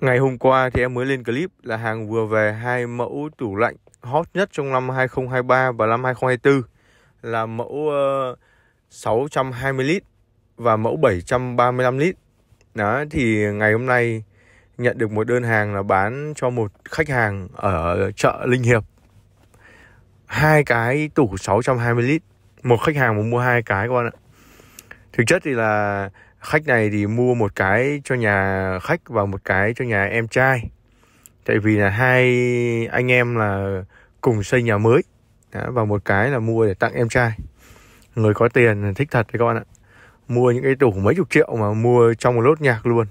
Ngày hôm qua thì em mới lên clip là hàng vừa về hai mẫu tủ lạnh hot nhất trong năm 2023 và năm 2024 là mẫu 620 ờ, lít và mẫu 735 lít. Đó thì ngày hôm nay nhận được một đơn hàng là bán cho một khách hàng ở chợ Linh Hiệp. Hai cái tủ 620 lít, một khách hàng mà mua hai cái các bạn ạ. Thực chất thì là khách này thì mua một cái cho nhà khách và một cái cho nhà em trai tại vì là hai anh em là cùng xây nhà mới Đã, và một cái là mua để tặng em trai người có tiền thích thật đấy các bạn ạ mua những cái tủ mấy chục triệu mà mua trong một lốt nhạc luôn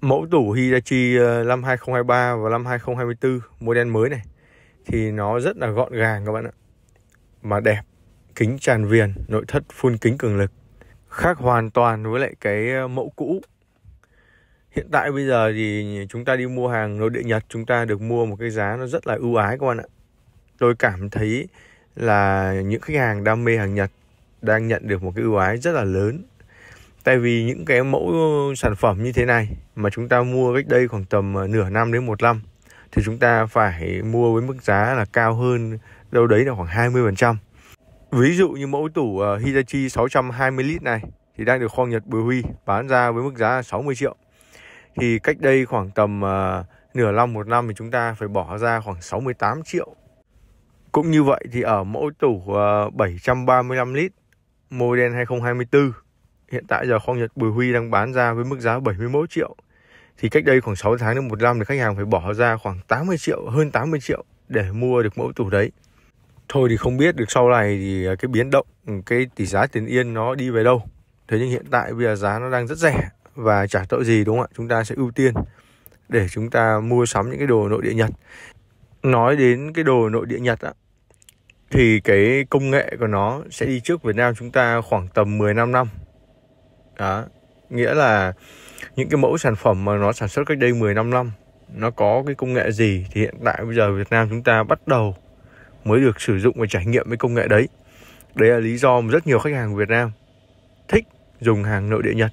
mẫu tủ Hitachi ờ, năm 2023 và năm 2024 model mới này thì nó rất là gọn gàng các bạn ạ mà đẹp kính tràn viền nội thất phun kính cường lực khác hoàn toàn với lại cái ờ, mẫu cũ hiện tại bây giờ thì chúng ta đi mua hàng nội địa nhật chúng ta được mua một cái giá nó rất là ưu ái các bạn ạ tôi cảm thấy là những khách hàng đam mê hàng nhật đang nhận được một cái ưu ái rất là lớn tại vì những cái mẫu sản phẩm như thế này mà chúng ta mua cách đây khoảng tầm ờ, nửa năm đến một năm thì chúng ta phải mua với mức giá là cao hơn đâu đấy là khoảng 20% Ví dụ như mẫu tủ uh, Hitachi 620 lít này thì đang được kho Nhật Bùi Huy bán ra với mức giá 60 triệu. Thì cách đây khoảng tầm uh, nửa năm một năm thì chúng ta phải bỏ ra khoảng 68 triệu. Cũng như vậy thì ở mẫu tủ uh, ờ, 735 lít model 2024 hiện tại giờ kho Nhật Bùi Huy đang bán ra với mức giá 71 triệu. Thì cách đây khoảng 6 tháng đến một năm thì khách hàng phải bỏ ra khoảng 80 triệu, hơn 80 triệu để mua được mẫu tủ đấy thôi thì không biết được sau này thì à, cái biến động ừ, cái tỷ giá tiền yên nó đi về đâu thế nhưng hiện tại bây giờ giá nó đang rất rẻ và chả tội gì đúng không ạ chúng ta sẽ ưu tiên để chúng ta mua sắm những cái đồ nội địa nhật nói đến cái đồ nội địa nhật á thì cái công nghệ của nó sẽ đi trước Việt Nam chúng ta khoảng tầm 15 năm đó nghĩa là những cái mẫu sản phẩm mà nó sản xuất cách đây 15 năm nó có cái công nghệ gì thì hiện tại bây giờ Việt Nam chúng ta bắt đầu mới được sử dụng và trải nghiệm với công nghệ đấy đấy là lý do mà rất nhiều khách hàng Việt Nam thích dùng hàng nội địa Nhật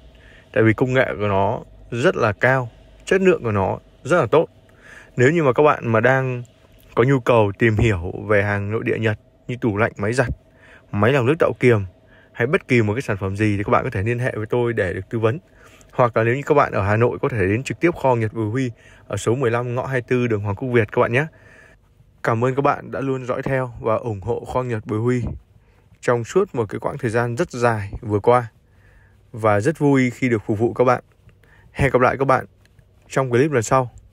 tại vì công nghệ của nó rất là cao chất lượng của nó rất là tốt nếu như mà các bạn mà đang có nhu cầu tìm hiểu về hàng nội địa Nhật như tủ lạnh máy giặt máy lọc nước tạo kiềm hay bất kỳ một cái sản phẩm gì thì các bạn có thể liên hệ với tôi để được tư vấn hoặc là nếu như các bạn ở Hà Nội có thể đến trực tiếp kho Nhật Bùi Huy ở số 15 ngõ 24 đường Hoàng Quốc Việt các bạn nhé Cảm ơn các bạn đã luôn dõi theo và ủng hộ Khoa Nhật Bùi Huy trong suốt một cái quãng thời gian rất dài vừa qua và rất vui khi được phục vụ các bạn. Hẹn gặp lại các bạn trong clip lần sau.